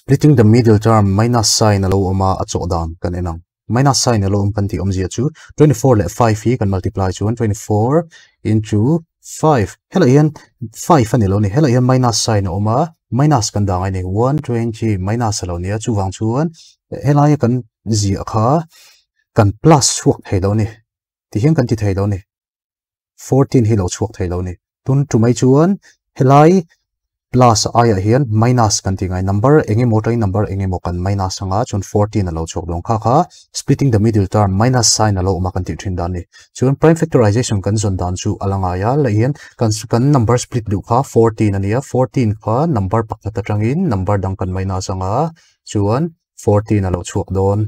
splitting the middle term minus sign alo o m a a t s o dan kan enang minus sign alo um p a n ti om zia chu 24 le 5 hi kan multiply c h u 24 into 5 hela y a n 5 ani lo ni hela y a n minus sign oma minus kan dang ani 120 minus alo ni chu wang chuan hela y a kan zia kha kan plus chuak thei lo ni ti hian kan ti thei lo ni 14 hi lo chuak thei lo ni tun tu mai chuan helai plus i hian minus kan ngai number engi motai number engi mo kan minus anga chun 14 alo chok dong kha kha splitting the middle term minus sign alo ma kan ti thin dan ni chun prime factorization kan zon dan chu alanga ya la hian kan kan number split du kha 14 ania 14 kha number pakhat atangin number dang kan minus anga chuan 14 alo chok don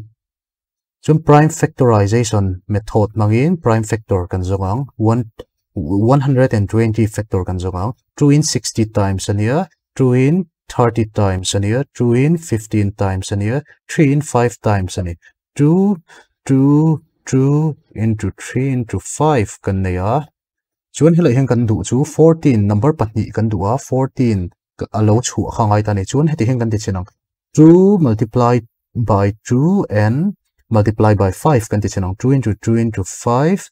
chun prime factorization method mangin prime factor kan ang 1 120 factor kan zonga true in 60 times ania true in 30 times ania true in 15 times ania 3 in 5 times ani 2 2 2 into 3 into 5 kan nia chuan helai heng kan du chu 14 number pahnih kan du a 14 alo chu khangai ta ni chuan heti heng kan ti chenang 2 multiply by 2 and multiply by 5 kan ti chenang 2 into 2 into 5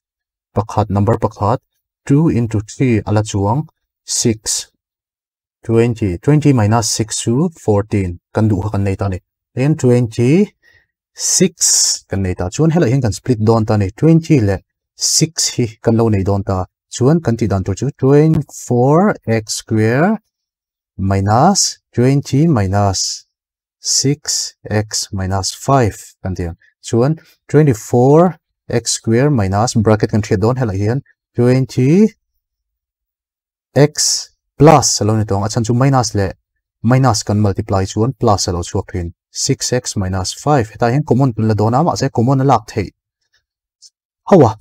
pakhat number pakhat 2 into 3 ala chuang 6 20 20 minus 6 chu 14 kan du kan nei ta ni then 20 6 kan nei ta chuan helai hian kan split don ta ni 20 le 6 hi kan lo nei don ta chuan kan ti dan tu chu 24x square minus 20 minus 6x minus 5 kan tiang chuan 24x square minus bracket kan thia don helai hian 2 0 e n t y x plus เราเนี่ยตัวงั้นารย์ชุ่ม minus เลย minus กัน multiply ชวน plus เราชวนทิ้น six x minus five ถ้าเห็น common เป็นละดอนะมาเซ่ common ลักเทเอาวะ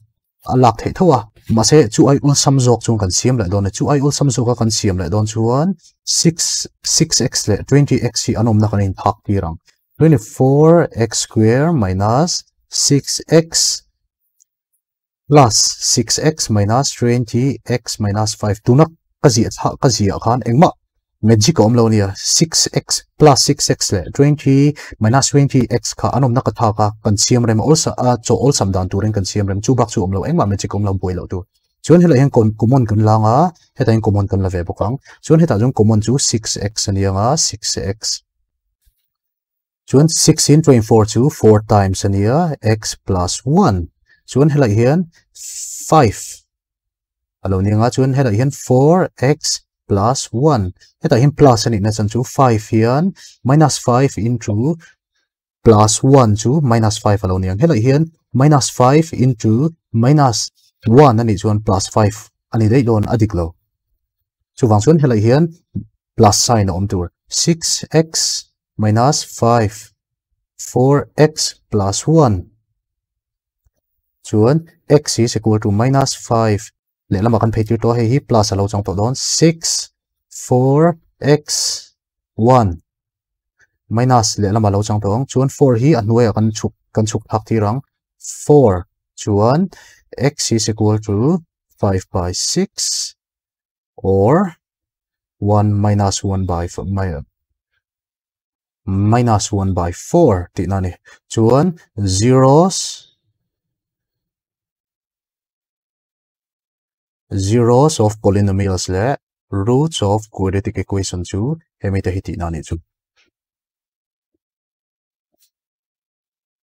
ลักเทเท่าวะมาเซ่ชูไออุลซัมโจกชวนกันเสียมเลยโดนเนี่ยชูไออุลซัมโจกกันเสียมเลยโดนชวน six s x เลย2 0 x ที่อันนั้นนักนี่ทักทีรัง twenty four x square minus s x plus 6x minus 20x minus 5 tuna kazi at ha kazi akan engma magic om lo niya 6x plus 6x le 20 minus 20x ka anom na katha ka consume rem also a ah, cho all sum down to ren consume rem chubak chu om lo engma magic om lo boi lo tu chuan hela hian common kan langa ah. heta in common kan lave bokang chuan heta jong common chu 6x anianga ah, 6x chuan 16 24 chu 4 times ania x plus 1 chuan helai hian 5 alo ni nga chuan helai hian 4x plus 1 helai hian plus ani na chan chu 5 hian minus 5 into plus 1 chu minus 5 alo ni ang helai hian minus 5 into minus 1 ani chuan plus 5 ani dei lon adik lo chuwang chuan helai hian plus sign om tur 6x minus 5 4x plus 1 chuẩn x is equal to minus 5 le lama kan pheitir to hei hi plus alo chong to don six four x one minus làm le lâu lo chang tong chuan 4 hi anuai kan chuk kan chuk học thi rằng four chuẩn x is equal to five by six or one minus one by my minus one by four ti na chuẩn zeros zeros of polynomials le roots of quadratic equation 2 hemi hiti nani chu